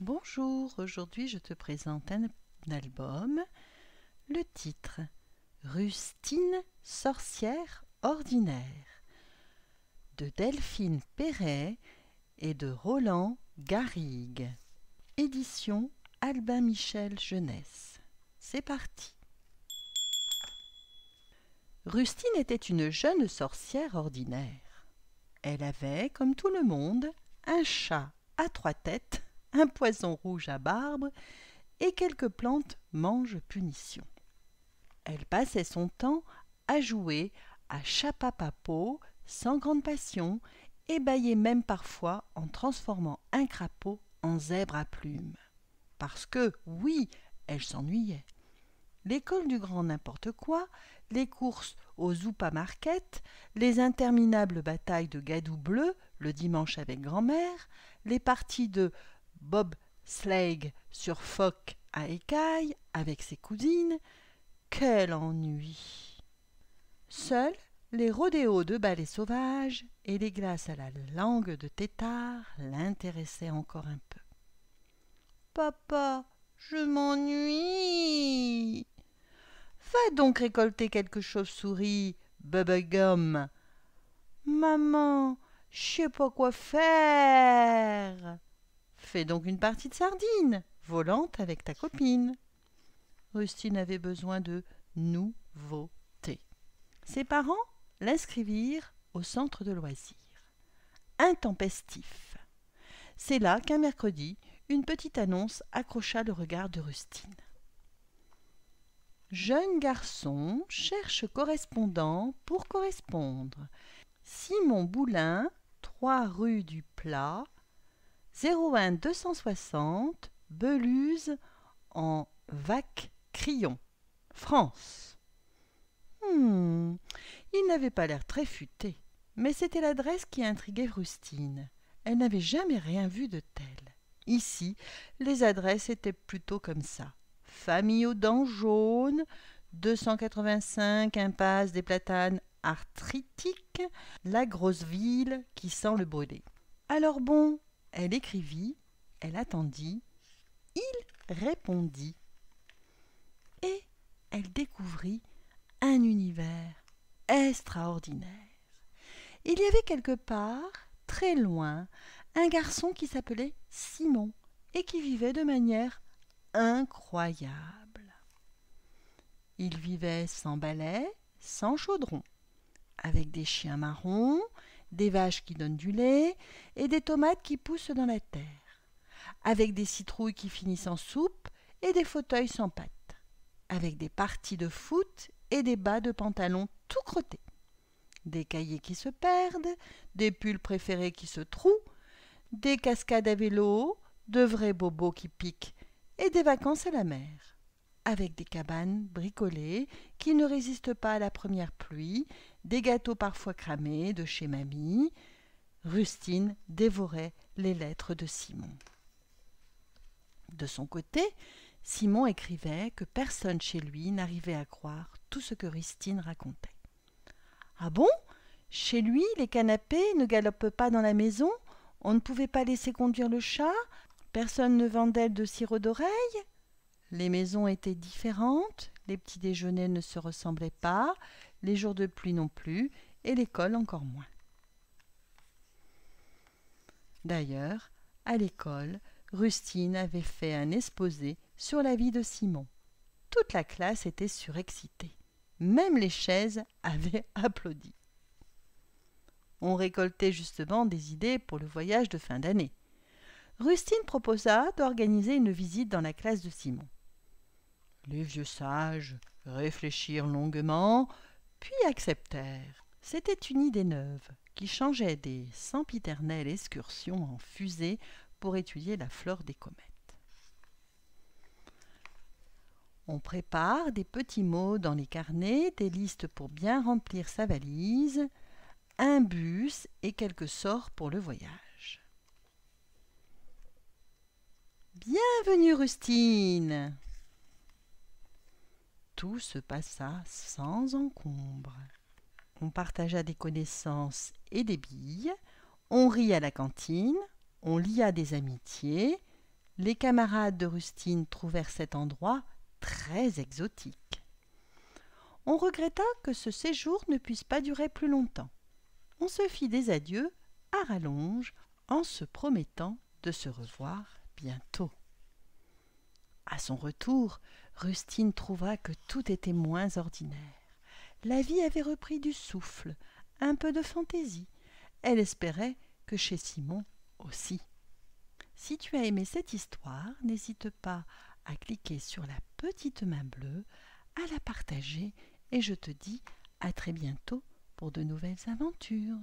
Bonjour, aujourd'hui je te présente un album. Le titre Rustine, sorcière ordinaire de Delphine Perret et de Roland Garrigue. Édition Albin Michel Jeunesse. C'est parti. Rustine était une jeune sorcière ordinaire. Elle avait, comme tout le monde, un chat à trois têtes un poisson rouge à barbe et quelques plantes mangent punition. Elle passait son temps à jouer à chapapapo sans grande passion et baillait même parfois en transformant un crapaud en zèbre à plumes. Parce que, oui, elle s'ennuyait. L'école du grand n'importe quoi, les courses au Zoupa Market, les interminables batailles de gadou bleu le dimanche avec grand-mère, les parties de Bob Slag sur Foc à écailles avec ses cousines, quel ennui Seuls les rodéos de balais sauvages et les glaces à la langue de tétard l'intéressaient encore un peu. Papa, je m'ennuie. Va donc récolter quelque chauve-souris, Bubblegum. Maman, je sais pas quoi faire. Fais donc une partie de sardine, volante avec ta copine. Rustine avait besoin de nouveauté. Ses parents l'inscrivirent au centre de loisirs. Intempestif. C'est là qu'un mercredi, une petite annonce accrocha le regard de Rustine. Jeune garçon cherche correspondant pour correspondre. Simon Boulin, 3 rue du Plat, 01 260 Beluse en Vac-Crillon, France. Hmm, il n'avait pas l'air très futé, mais c'était l'adresse qui intriguait Rustine. Elle n'avait jamais rien vu de tel. Ici, les adresses étaient plutôt comme ça. Famille aux dents jaunes, 285 impasse des platanes arthritiques, la grosse ville qui sent le brûler. Alors bon, elle écrivit, elle attendit, il répondit. Et elle découvrit un univers extraordinaire. Il y avait quelque part, très loin, un garçon qui s'appelait Simon et qui vivait de manière incroyable. Il vivait sans balai, sans chaudron, avec des chiens marrons des vaches qui donnent du lait et des tomates qui poussent dans la terre, avec des citrouilles qui finissent en soupe et des fauteuils sans pattes, avec des parties de foot et des bas de pantalon tout crottés, des cahiers qui se perdent, des pulls préférés qui se trouent, des cascades à vélo, de vrais bobos qui piquent et des vacances à la mer avec des cabanes bricolées qui ne résistent pas à la première pluie des gâteaux parfois cramés de chez mamie. Rustine dévorait les lettres de Simon. De son côté, Simon écrivait que personne chez lui n'arrivait à croire tout ce que Rustine racontait. Ah bon Chez lui, les canapés ne galopent pas dans la maison On ne pouvait pas laisser conduire le chat Personne ne vendait de sirop d'oreille Les maisons étaient différentes, les petits déjeuners ne se ressemblaient pas, les jours de pluie non plus, et l'école encore moins. D'ailleurs, à l'école, Rustine avait fait un exposé sur la vie de Simon. Toute la classe était surexcitée. Même les chaises avaient applaudi. On récoltait justement des idées pour le voyage de fin d'année. Rustine proposa d'organiser une visite dans la classe de Simon. Les vieux sages réfléchirent longuement, puis acceptèrent. C'était une idée neuve qui changeait des sempiternelles excursions en fusée pour étudier la flore des comètes. On prépare des petits mots dans les carnets, des listes pour bien remplir sa valise, un bus et quelques sorts pour le voyage. Bienvenue Rustine tout se passa sans encombre. On partagea des connaissances et des billes, on rit à la cantine, on lia des amitiés, les camarades de Rustine trouvèrent cet endroit très exotique. On regretta que ce séjour ne puisse pas durer plus longtemps. On se fit des adieux à rallonge en se promettant de se revoir bientôt. À son retour, Rustine trouva que tout était moins ordinaire. La vie avait repris du souffle, un peu de fantaisie. Elle espérait que chez Simon aussi. Si tu as aimé cette histoire, n'hésite pas à cliquer sur la petite main bleue, à la partager et je te dis à très bientôt pour de nouvelles aventures.